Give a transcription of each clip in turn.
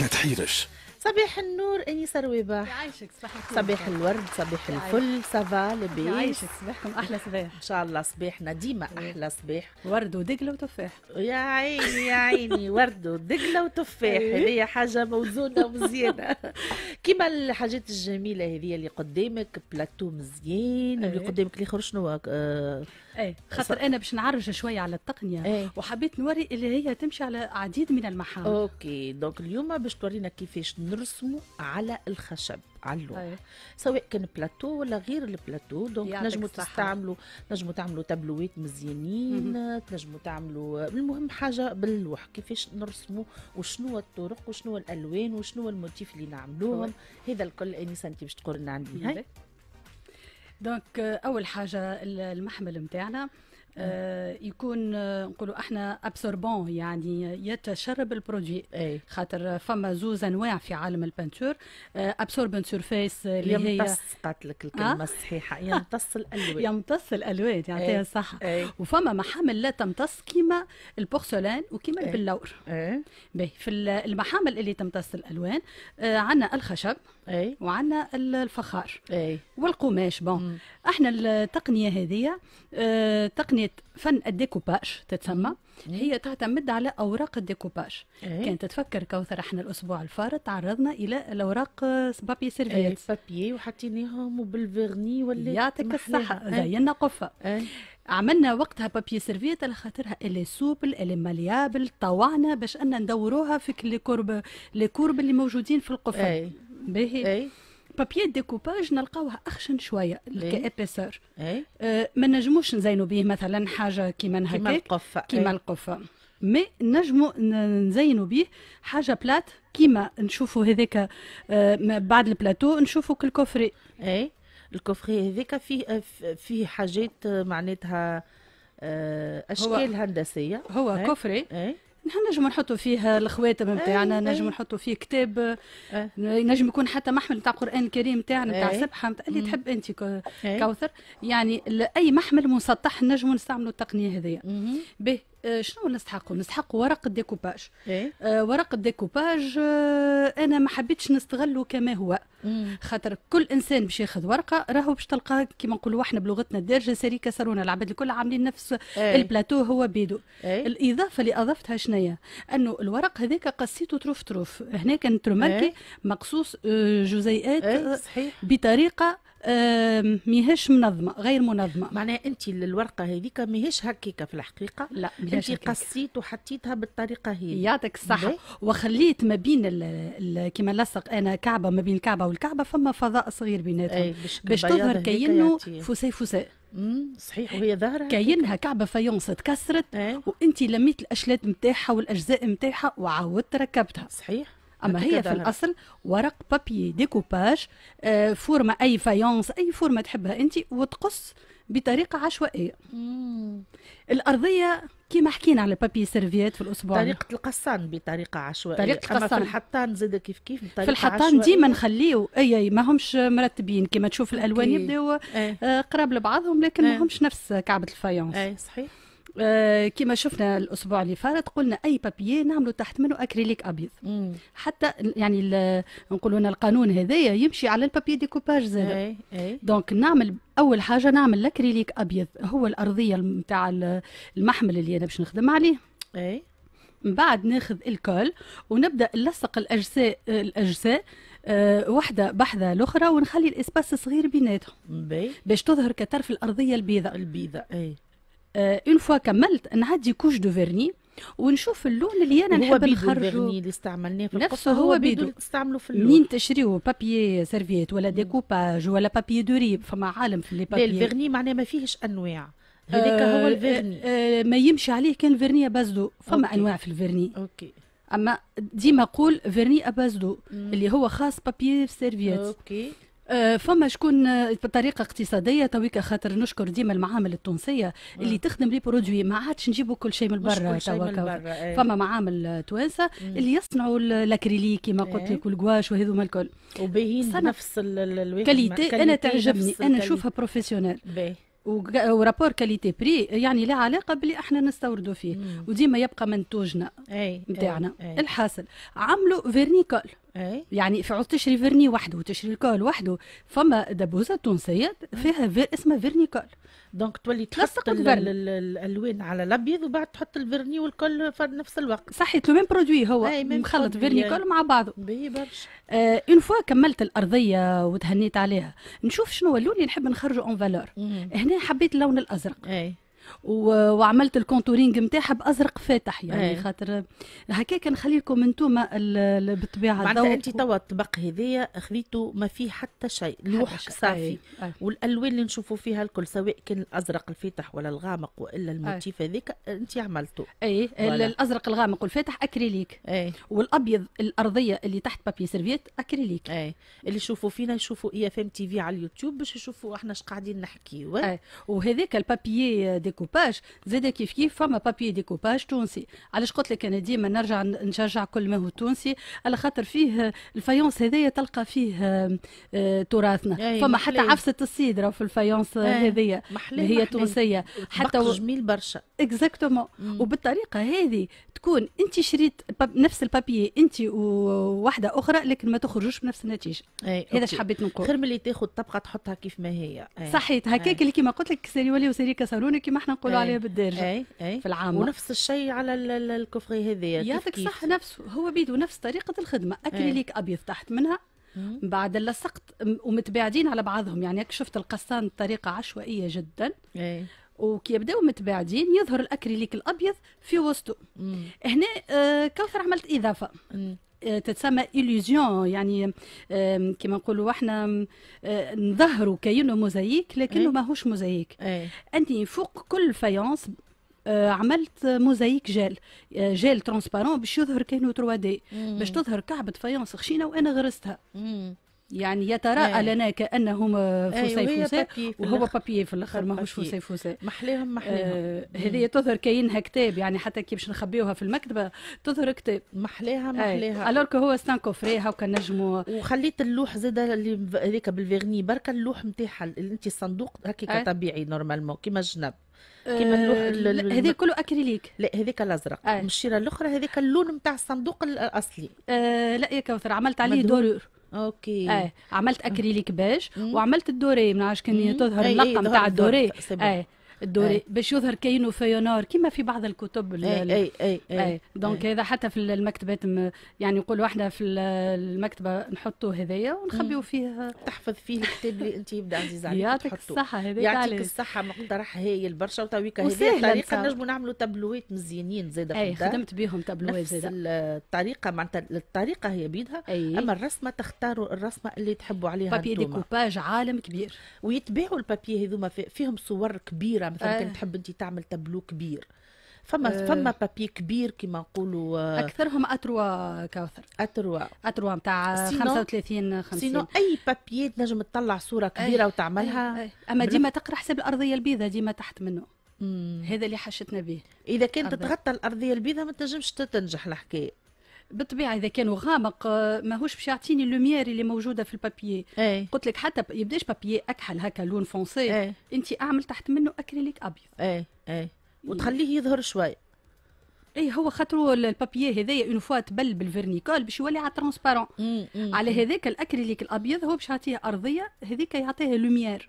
met hier dus. صباح النور اني سرويبه يعيشك صباح صباح الورد صباح الفل سافا لبيس يعيشك صباحكم احلى صباح ان شاء الله صباحنا ديما احلى صباح ورد ودقله وتفاح يا عيني يا عيني ورد ودقله وتفاح إيه. هذه حاجه موزونه ومزيانه كيما الحاجات الجميله هذه اللي قدامك بلاتو مزيان اللي إيه. قدامك اللي خرج شنو آه، اي خاطر انا باش نعرج شويه على التقنيه إيه. وحبيت نوري اللي هي تمشي على عديد من المحاور اوكي دونك اليوم باش تورينا كيفاش نرسموا على الخشب على اللوح أيه. سواء كان بلاتو ولا غير البلاتو دونك نجموا تستعملوا نجموا تعملوا تابلوات مزيانين تنجموا تعملوا المهم حاجه باللوح كيفاش نرسموا وشنو الطرق وشنو الالوان وشنو الموتيف اللي نعملوهم هذا الكل اني انت باش تقول لنا عندي هاي دونك اول حاجه المحمل نتاعنا آه، يكون آه، نقولوا احنا ابسوربون يعني يتشرب البرودوي خاطر فما زوز انواع في عالم البانتور ابسوربون سيرفيس اللي هي يمتص قالت لك الكلمه آه؟ الصحيحه يمتص الالوان يمتص الالوان يعطيها الصحه وفما محامل لا تمتص كيما البورسلان وكيما البلور في المحامل اللي تمتص الالوان عندنا الخشب اي وعندنا الفخار اي والقماش بون احنا التقنيه هذه اه تقنيه فن الديكوباج تتسمى هي تعتمد على اوراق الديكوباج أي. كانت تفكر كوثر احنا الاسبوع الفارط تعرضنا الى الاوراق بابي سيرفيت بابي وحطيناهم وبالفيرني ولا يعطيك الصحه زينا قفه أي. عملنا وقتها بابي سيرفيت على خاطرها الي سوبل الي مليابل طوعنا باش ان ندوروها في لي كورب لي كورب اللي موجودين في القفه أي. باهي اي بابيي ديكوباج نلقاوها اخشن شويه كابيسور اي أه، ما نجموش نزينوا به مثلا حاجه كيما هكا كيما القفه كيما القفه مي نجمو نزينوا به حاجه بلات كيما نشوفوا هذاك أه، بعد البلاتو نشوفوا كالكوفري اي الكوفري هذاك فيه فيه حاجات معناتها أه، اشكال هندسيه هو كوفري اي نحن نجم نحطوا فيه الخواتم نتاعنا نجم نحطوا فيه كتاب نجم يكون حتى محمل نتاع القران الكريم نتاعنا نتاع سبحه نتاع اللي تحب انت كوثر يعني اي محمل مسطح نجم نستعملوا التقنيه هذه به آه، شنو نستحقوا نستحقوا ورق الديكوباج إيه؟ آه ورق الديكوباج آه انا ما حبيتش نستغله كما هو خاطر كل انسان باش ياخذ ورقه راهو باش تلقاه كما نقولوا احنا بلغتنا الدارجه سريكه سرونا العباد الكل عاملين نفس إيه؟ البلاتو هو بيدو إيه؟ الاضافه اللي اضفتها شنيا انه الورق هذاك قصيته تروف تروف هنا كانت إيه؟ مقصوص آه، جزيئات إيه؟ صحيح. بطريقه ماهيش منظمه غير منظمه معناها انت الورقه هذيك ماهيش هكيكه في الحقيقه لا انت قصيت وحطيتها بالطريقه هي يعطيك الصحه إيه؟ وخليت ما بين كما نلصق انا كعبه ما بين الكعبه والكعبه فما فضاء صغير بيناتهم إيه، باش تظهر كانه فوسي فسي صحيح وهي ظاهره كاينها كعبه فايونس تكسرت إيه. وانت لميت الاشلات نتاعها والاجزاء نتاعها وعاودت ركبتها صحيح اما هي في الاصل ورق بابي ديكوباج فورمه اي فايونس اي فورمه تحبها انت وتقص بطريقه عشوائيه الارضيه كيما حكينا على بابي سيرفيات في الاسبوع طريقه القصان بطريقه عشوائيه طريقه القصان في الحطان زاد كيف كيف في الحطان ديما نخليه اي اي ماهمش مرتبين كما تشوف الالوان يبداو ايه. آه، قراب لبعضهم لكن ايه. ماهمش نفس كعبه الفايونس اي صحيح آه، كما شفنا الاسبوع اللي فات قلنا اي بابيي نعملوا تحت منه اكريليك ابيض مم. حتى يعني نقولوا القانون هذايا يمشي على البابيي ديكوباج زاد دونك نعمل اول حاجه نعمل الاكريليك ابيض هو الارضيه نتاع المحمل اللي انا باش نخدم عليه اي من بعد ناخذ الكول ونبدا نلصق الاجزاء الاجزاء آه، وحده بحذا الاخرى ونخلي الاسباس صغير بيناتهم باش تظهر كطرف الارضيه البيضاء البيضاء اي اون فوا كملت نعدي كوش دو فيرني ونشوف اللون اللي انا نحب نخرجه اللي استعملناه في نفسه هو بيدو استعملوا في اللون منين تشريو بابيي سيرفيت ولا ديكوباج ولا بابيي دوري فما عالم في لي بابيي الفيرني معناه ما فيهش انواع آه، هذاك هو آه، الفيرني آه، ما يمشي عليه كان فيرني بازدو فما انواع في الفيرني اوكي اما ديما قول فيرني ابازدو اللي هو خاص بابيي سيرفيت اوكي آه، فما شكون آه، بطريقه اقتصاديه تويك خاطر نشكر ديما المعامل التونسيه آه. اللي تخدم لي برودوي ما عادش نجيبوا كل شيء من برا توا إيه. فما معامل توانسه اللي يصنعوا الاكريليك كما قلت إيه. لك والجواش وهذوما الكل وباهين نفس الكاليتي انا تعجبني انا نشوفها بروفيسيونيل ورابور كاليتي بري يعني لا علاقه باللي احنا نستوردوا فيه وديما يبقى منتوجنا نتاعنا إيه، الحاصل عملوا فيرنيكول إيه. يعني في عود تشري فيرني وحده وتشري الكول وحده فما دبوزه تونسيه فيها إيه. فير اسمها فيرني كول دونك تولي تحط الالوان على الابيض وبعد تحط الفيرني والكل في نفس الوقت صحيت لو ميم برودوي هو إيه، مخلط فيرني كول مع بعضه باهي برشا آه اون فوا كملت الارضيه وتهنيت عليها نشوف شنو اللون اللي نحب نخرجه اون فالور هنا حبيت اللون الازرق أي. وعملت الكونتورينج نتاعها بازرق فاتح يعني أيه. خاطر هكاك نخليكم انتوما بالطبيعه معناتها انت توا الطبق هذايا خذيته ما فيه حتى شيء لوح صافي أيه. أيه. والالوان اللي نشوفوا فيها الكل سواء كان الازرق الفاتح ولا الغامق والا إيه. الموتيف هذاك انت عملته إيه، اي الازرق الغامق والفاتح اكريليك أي. والابيض الارضيه اللي تحت بابي سيرفيت اكريليك أي. اللي يشوفوا فينا يشوفوا اي e اف ام تي في على اليوتيوب باش يشوفوا احنا اش قاعدين أيه. وهذاك البابيي دي ديكوباج زاد كيف كيف فما بابي ديكوباج تونسي علاش قلت لك انا ديما نرجع نشجع كل ما هو تونسي على خاطر فيه الفايونس هذايا تلقى فيه تراثنا فما محلي. حتى عفسه السيدره في الفايونس هذايا هي محلي. تونسيه حتى جميل برشا اكزاكتومون mm. وبالطريقه هذه تكون انت شريت الباب نفس البابيي انت وواحده اخرى لكن ما تخرجوش بنفس النتيجه إيه، هذا اش حبيت نقول خير من اللي تاخذ طبقه تحطها كيف ما هي أي. صحيت إيه. هكاك اللي كما قلت لك سيري ولي وسيري كسروني كيما احنا نقولوا إيه. عليها بالدارجه أي. أي. في العام ونفس الشيء على الكفري هذايا يعطيك صح نفسه هو بيدو نفس طريقه الخدمه ليك ابيض تحت منها من بعد لصقت ومتباعدين على بعضهم يعني شفت القصان بطريقه عشوائيه جدا أي. وكي يبداو متباعدين يظهر الاكريليك الابيض في وسطه هنا آه، كوثر عملت اضافه آه، تتسمى إليزيون يعني كما نقولوا احنا آه، نظهروا كأنه موزايك لكنه إيه. ماهوش موزايك إيه. انت فوق كل فايونس عملت موزايك جيل جيل ترونسبارون باش يظهر كانه 3 دي باش تظهر كعبه فايونس خشينه وانا غرستها مم. يعني يتراءى أيه. لنا كانهم فوسي آه، أيه فوسي وهو بابي في الاخر ماهوش فوسي فوسي محليهم محليهم آه هذه تظهر كاينها كتاب يعني حتى كي باش نخبيوها في المكتبه تظهر كتاب محليها إيه، محليها الوغ أيه. هو ستان كوفري هاكا نجمو وخليت اللوح زاده اللي هذيك بالفيرني برك اللوح نتاعها اللي انت الصندوق ايه. طبيعي نورمالمون كيما الجنب آه، كيما اللوح هذا كله اكريليك لا هذيك الازرق مش إيه. الشيره الاخرى هذاك اللون نتاع الصندوق الاصلي آه لا يا كوثر عملت عليه دورور اوكي ايه عملت اكريليك بيج وعملت الدوري ما كان تظهر إيه، اللقه نتاع الدوري ايه الدوري أي. باش يظهر كاينه فيونور كما في بعض الكتب أي, إيه، أي, أي, أي, أي. إيه. دونك هذا حتى في المكتبات م... يعني نقولوا احنا في المكتبه نحطوا هذايا ونخبيوا فيه تحفظ فيه الكتاب اللي انت يبدا عزيز عليك يعطيك الصحه هذا يعطيك الصحه مقترح هايل برشا وتويك هذه الطريقه نجموا نعملوا تابلوات مزيانين زاد اي خدمت بهم تابلوات زاد الطريقه معناتها الطريقه هي بيدها اما الرسمه تختاروا الرسمه اللي تحبوا عليها بابي ديكوباج عالم كبير ويتباعوا البابي هذوما فيهم صور كبيره صغيره مثلا آه. كان تحب انت تعمل تابلو كبير فما آه. فما بابي كبير كما نقولوا آه، اكثرهم اتروا كوثر اتروا اتروا نتاع 35 50 سينو اي بابي تنجم تطلع صوره كبيره أي. وتعملها أي. اما ديما تقرا حساب الارضيه البيضاء ديما تحت منه مم. هذا اللي حشتنا به اذا كانت تتغطى الارضيه البيضاء ما تنجمش تنجح الحكايه بالطبيعه اذا كان غامق آه، ماهوش باش يعطيني اللوميير اللي موجوده في البابيي ايه. قلت لك حتى يبداش بابيي اكحل هكا لون فونسي ايه. انت اعمل تحت منه اكريليك ابيض اي اي إيه. وتخليه يظهر شوي اي هو خاطر البابيي هذايا اون فوا تبل بالفيرنيكول باش يولي على ترونسبارون على هذاك الاكريليك الابيض هو باش يعطيه ارضيه هذيك يعطيها لوميير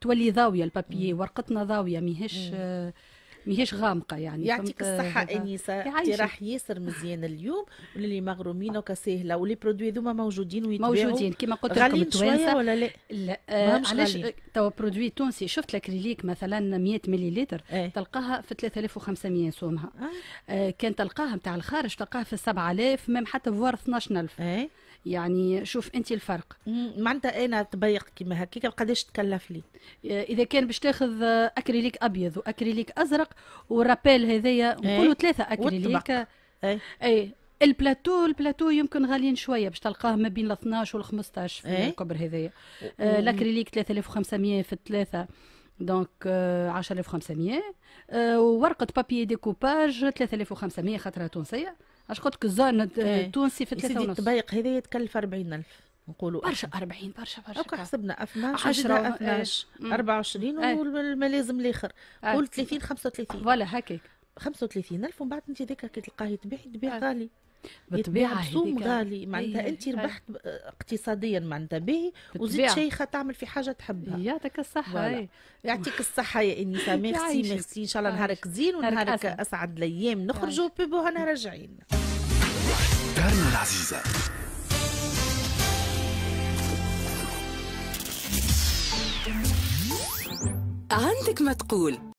تولي ضاويه البابيي ورقتنا ضاويه ماهيش آه ماهيش غامقه يعني يعطيك الصحه انيسه اقتراح ياسر مزيان اليوم وللي مغرومين وكساهله ولي برودوي هذوما موجودين ويتباعوا موجودين كما قلت لكم التوانسه ولا لا؟ لا آه علاش توا برودوي تونسي شفت الاكريليك مثلا 100 مليلتر ايه؟ تلقاها في 3500 سومها آه. آه كان تلقاها نتاع الخارج تلقاها في 7000 ميم حتى فوار 12000 ايه؟ يعني شوف انت الفرق معناتها انا طبيق كيما هكاك قداش تكلف لي آه، اذا كان باش تاخذ آه، اكريليك ابيض واكريليك ازرق والرابيل هذايا نقولوا إيه، ثلاثه اكريليك اي, إيه، البلاتو البلاتو يمكن غاليين شويه باش تلقاه ما بين ال 12 وال 15 في ايه؟ الكبر هذايا آه الاكريليك 3500 في الثلاثه دونك 10500 آه،, آه ورقه بابي ديكوباج 3500 خطره تونسيه اش قلت لك الزان التونسي آه، إيه. في 3 ونص الطبيق هذا يتكلف 40000 نقولوا برشا 40 برشا برشا اوكي حسبنا 12 10 12 24 والملازم الاخر قول 30 35 فوالا هكاك 35000 ومن بعد انت ذاك كي تلقاه يتباع يتباع إيه. غالي بالطبيعه بسوم غالي إيه، معناتها انت ربحت آه، اقتصاديا معناتها باهي وزيد شيخه تعمل في حاجه تحبها يعطيك الصحه يعطيك الصحه يا انسه ميرسي ميرسي ان شاء الله نهارك زين ونهارك اسعد الايام نخرجوا بيبو راجعين أفكارنا العزيزة عندك ما تقول